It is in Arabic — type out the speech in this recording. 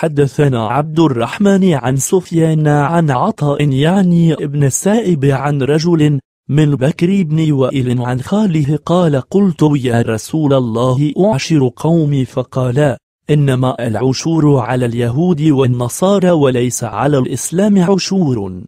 حدثنا عبد الرحمن عن سفيان عن عطاء يعني ابن السائب عن رجل من بكر بن وائل عن خاله قال قلت يا رسول الله أعشر قومي فقال إنما العشور على اليهود والنصارى وليس على الإسلام عشور